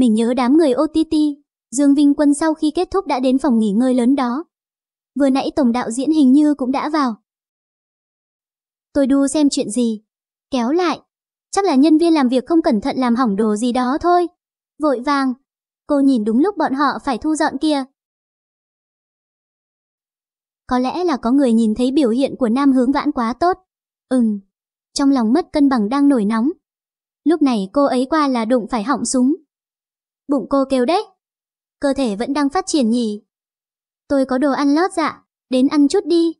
Mình nhớ đám người OTT, Dương Vinh Quân sau khi kết thúc đã đến phòng nghỉ ngơi lớn đó. Vừa nãy tổng đạo diễn hình như cũng đã vào. Tôi đu xem chuyện gì. Kéo lại. Chắc là nhân viên làm việc không cẩn thận làm hỏng đồ gì đó thôi. Vội vàng. Cô nhìn đúng lúc bọn họ phải thu dọn kia. Có lẽ là có người nhìn thấy biểu hiện của nam hướng vãn quá tốt. Ừm. Trong lòng mất cân bằng đang nổi nóng. Lúc này cô ấy qua là đụng phải họng súng, bụng cô kêu đấy. Cơ thể vẫn đang phát triển nhỉ. Tôi có đồ ăn lót dạ, đến ăn chút đi.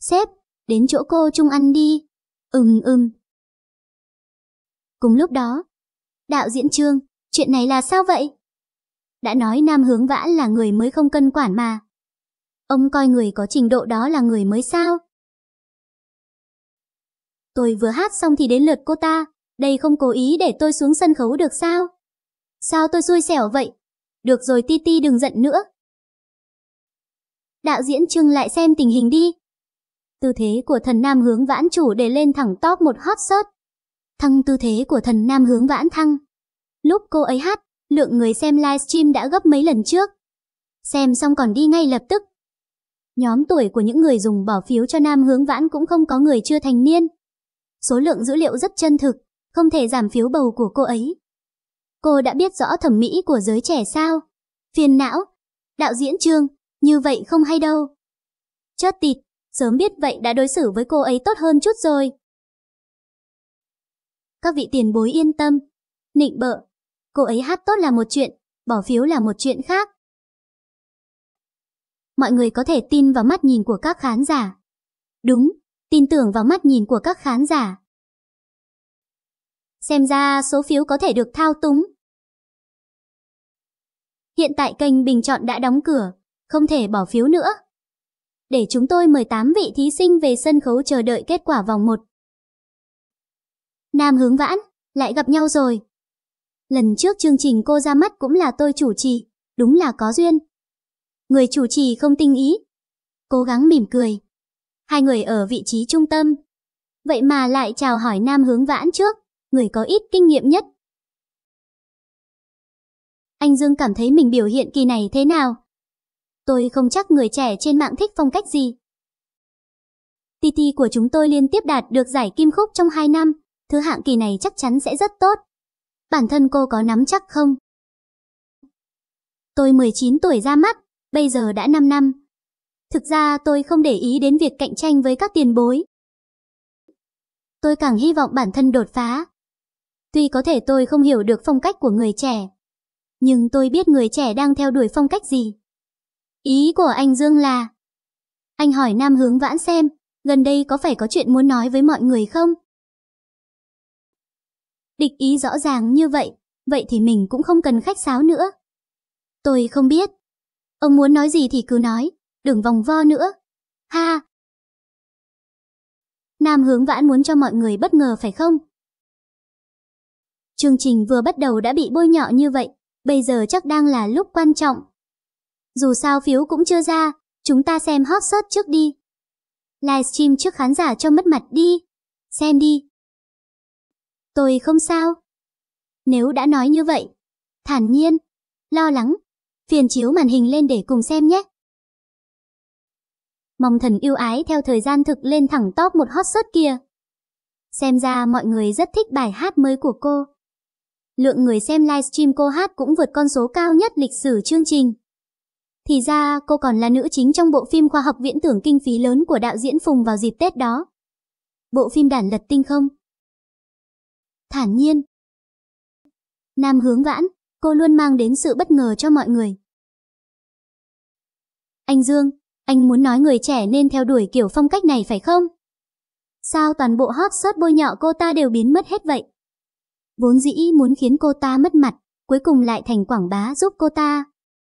Sếp, đến chỗ cô chung ăn đi. Ừm ừm. Cùng lúc đó, đạo diễn trương, chuyện này là sao vậy? Đã nói Nam Hướng Vã là người mới không cân quản mà. Ông coi người có trình độ đó là người mới sao? Tôi vừa hát xong thì đến lượt cô ta, đây không cố ý để tôi xuống sân khấu được sao? Sao tôi xui xẻo vậy? Được rồi Ti Ti đừng giận nữa. Đạo diễn Trương lại xem tình hình đi. Tư thế của thần nam hướng vãn chủ để lên thẳng top một hot search. Thăng tư thế của thần nam hướng vãn thăng. Lúc cô ấy hát, lượng người xem livestream đã gấp mấy lần trước. Xem xong còn đi ngay lập tức. Nhóm tuổi của những người dùng bỏ phiếu cho nam hướng vãn cũng không có người chưa thành niên. Số lượng dữ liệu rất chân thực, không thể giảm phiếu bầu của cô ấy. Cô đã biết rõ thẩm mỹ của giới trẻ sao? Phiền não. Đạo diễn Trương, như vậy không hay đâu. Chớt tịt, sớm biết vậy đã đối xử với cô ấy tốt hơn chút rồi. Các vị tiền bối yên tâm. Nịnh bợ. Cô ấy hát tốt là một chuyện, bỏ phiếu là một chuyện khác. Mọi người có thể tin vào mắt nhìn của các khán giả. Đúng, tin tưởng vào mắt nhìn của các khán giả. Xem ra số phiếu có thể được thao túng. Hiện tại kênh bình chọn đã đóng cửa, không thể bỏ phiếu nữa. Để chúng tôi mời 8 vị thí sinh về sân khấu chờ đợi kết quả vòng 1. Nam hướng vãn, lại gặp nhau rồi. Lần trước chương trình cô ra mắt cũng là tôi chủ trì, đúng là có duyên. Người chủ trì không tinh ý, cố gắng mỉm cười. Hai người ở vị trí trung tâm. Vậy mà lại chào hỏi Nam hướng vãn trước người có ít kinh nghiệm nhất. Anh Dương cảm thấy mình biểu hiện kỳ này thế nào? Tôi không chắc người trẻ trên mạng thích phong cách gì. TT của chúng tôi liên tiếp đạt được giải kim khúc trong hai năm, thứ hạng kỳ này chắc chắn sẽ rất tốt. Bản thân cô có nắm chắc không? Tôi mười chín tuổi ra mắt, bây giờ đã năm năm. Thực ra tôi không để ý đến việc cạnh tranh với các tiền bối. Tôi càng hy vọng bản thân đột phá, Tuy có thể tôi không hiểu được phong cách của người trẻ, nhưng tôi biết người trẻ đang theo đuổi phong cách gì. Ý của anh Dương là... Anh hỏi Nam Hướng Vãn xem, gần đây có phải có chuyện muốn nói với mọi người không? Địch ý rõ ràng như vậy, vậy thì mình cũng không cần khách sáo nữa. Tôi không biết. Ông muốn nói gì thì cứ nói, đừng vòng vo nữa. Ha! Nam Hướng Vãn muốn cho mọi người bất ngờ phải không? Chương trình vừa bắt đầu đã bị bôi nhọ như vậy, bây giờ chắc đang là lúc quan trọng. Dù sao phiếu cũng chưa ra, chúng ta xem hot search trước đi. Livestream trước khán giả cho mất mặt đi. Xem đi. Tôi không sao. Nếu đã nói như vậy, thản nhiên, lo lắng, phiền chiếu màn hình lên để cùng xem nhé. Mong thần yêu ái theo thời gian thực lên thẳng top một hot search kia. Xem ra mọi người rất thích bài hát mới của cô lượng người xem livestream cô hát cũng vượt con số cao nhất lịch sử chương trình. Thì ra, cô còn là nữ chính trong bộ phim khoa học viễn tưởng kinh phí lớn của đạo diễn Phùng vào dịp Tết đó. Bộ phim đản lật tinh không? Thản nhiên. Nam hướng vãn, cô luôn mang đến sự bất ngờ cho mọi người. Anh Dương, anh muốn nói người trẻ nên theo đuổi kiểu phong cách này phải không? Sao toàn bộ hot shot bôi nhọ cô ta đều biến mất hết vậy? vốn dĩ muốn khiến cô ta mất mặt, cuối cùng lại thành quảng bá giúp cô ta.